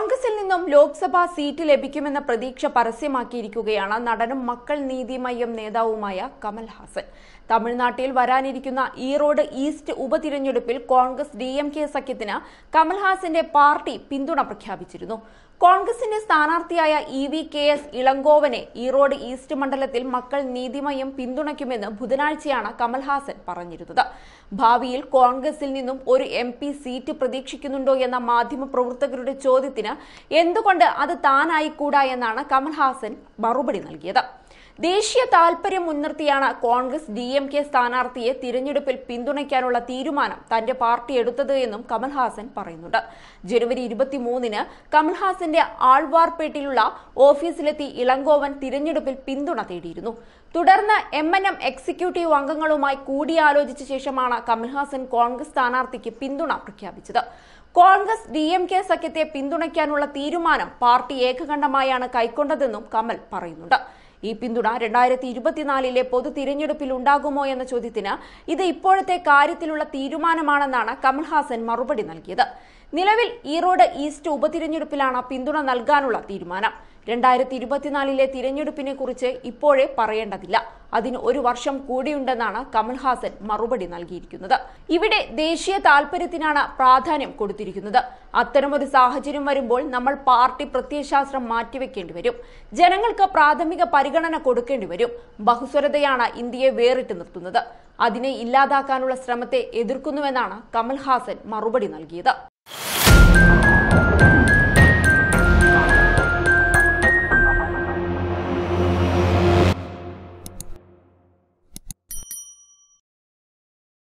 കോൺഗ്രസിൽ നിന്നും ലോക്സഭാ സീറ്റ് ലഭിക്കുമെന്ന പ്രതീക്ഷ പരസ്യമാക്കിയിരിക്കുകയാണ് നടനും മക്കൾ നീതിമയ്യം നേതാവുമായ കമൽഹാസൻ തമിഴ്നാട്ടിൽ വരാനിരിക്കുന്ന ഈറോഡ് ഈസ്റ്റ് ഉപതിരഞ്ഞെടുപ്പിൽ കോൺഗ്രസ് ഡി എം കെ സഖ്യത്തിന് കമൽഹാസന്റെ പാർട്ടി പിന്തുണ പ്രഖ്യാപിച്ചിരുന്നു കോൺഗ്രസിന്റെ സ്ഥാനാർത്ഥിയായ E V K S ഇളങ്കോവനെ Erode east മണ്ഡലത്തിൽ മക്കൾ നീതിമയം പിന്തുണയ്ക്കുമെന്ന് ബുധനാഴ്ചയാണ് കമൽഹാസൻ പറഞ്ഞിരുന്നത് ഭാവിയിൽ കോൺഗ്രസിൽ നിന്നും ഒരു എം സീറ്റ് പ്രതീക്ഷിക്കുന്നുണ്ടോ എന്ന മാധ്യമപ്രവർത്തകരുടെ ചോദ്യത്തിന് എന്തുകൊണ്ട് അത് താനായിക്കൂടാ എന്നാണ് കമൽഹാസൻ മറുപടി നൽകിയത് ദേശീയ താൽപര്യം മുൻനിർത്തിയാണ് കോൺഗ്രസ് ഡി എം കെ സ്ഥാനാർത്ഥിയെ തിരഞ്ഞെടുപ്പിൽ പിന്തുണയ്ക്കാനുള്ള തീരുമാനം തന്റെ പാർട്ടി എടുത്തത് എന്നും കമൽഹാസൻ പറയുന്നുണ്ട് ജനുവരി ഇരുപത്തിമൂന്നിന് കമൽഹാസന്റെ ആൾവാർപേട്ടിലുള്ള ഓഫീസിലെത്തി ഇളങ്കോവൻ തിരഞ്ഞെടുപ്പിൽ പിന്തുണ തേടിയിരുന്നു തുടർന്ന് എം എൻ എം എക്സിക്യൂട്ടീവ് അംഗങ്ങളുമായി കൂടിയാലോചിച്ച ശേഷമാണ് കമൽഹാസൻ കോൺഗ്രസ് സ്ഥാനാർത്ഥിക്ക് പിന്തുണ പ്രഖ്യാപിച്ചത് കോൺഗ്രസ് ഡി എം കെ സഖ്യത്തെ പിന്തുണയ്ക്കാനുള്ള തീരുമാനം പാർട്ടി ഏകകണ്ഠമായാണ് കൈക്കൊണ്ടതെന്നും കമൽ പറയുന്നുണ്ട് ഈ പിന്തുണ രണ്ടായിരത്തി ഇരുപത്തിനാലിലെ പൊതു തിരഞ്ഞെടുപ്പിൽ ഉണ്ടാകുമോ എന്ന ചോദ്യത്തിന് ഇത് ഇപ്പോഴത്തെ കാര്യത്തിലുള്ള തീരുമാനമാണെന്നാണ് കമൽഹാസൻ മറുപടി നൽകിയത് നിലവിൽ ഈറോഡ് ഈസ്റ്റ് ഉപതിരഞ്ഞെടുപ്പിലാണ് പിന്തുണ നൽകാനുള്ള തീരുമാനം രണ്ടായിരത്തി ഇരുപത്തിനാലിലെ തിരഞ്ഞെടുപ്പിനെ കുറിച്ച് ഇപ്പോഴേ പറയേണ്ടതില്ല അതിന് ഒരു വർഷം കൂടിയുണ്ടെന്നാണ് കമൽഹാസൻ മറുപടി നൽകിയിരിക്കുന്നത് ഇവിടെ ദേശീയ താൽപര്യത്തിനാണ് പ്രാധാന്യം കൊടുത്തിരിക്കുന്നത് അത്തരമൊരു സാഹചര്യം വരുമ്പോൾ നമ്മൾ പാർട്ടി പ്രത്യയശാസ്ത്രം മാറ്റിവെക്കേണ്ടി വരും ജനങ്ങൾക്ക് പ്രാഥമിക പരിഗണന കൊടുക്കേണ്ടി വരും ബഹുസ്വരതയാണ് ഇന്ത്യയെ വേറിട്ട് നിർത്തുന്നത് അതിനെ ഇല്ലാതാക്കാനുള്ള ശ്രമത്തെ എതിർക്കുന്നുവെന്നാണ് കമൽഹാസൻ മറുപടി നൽകിയത്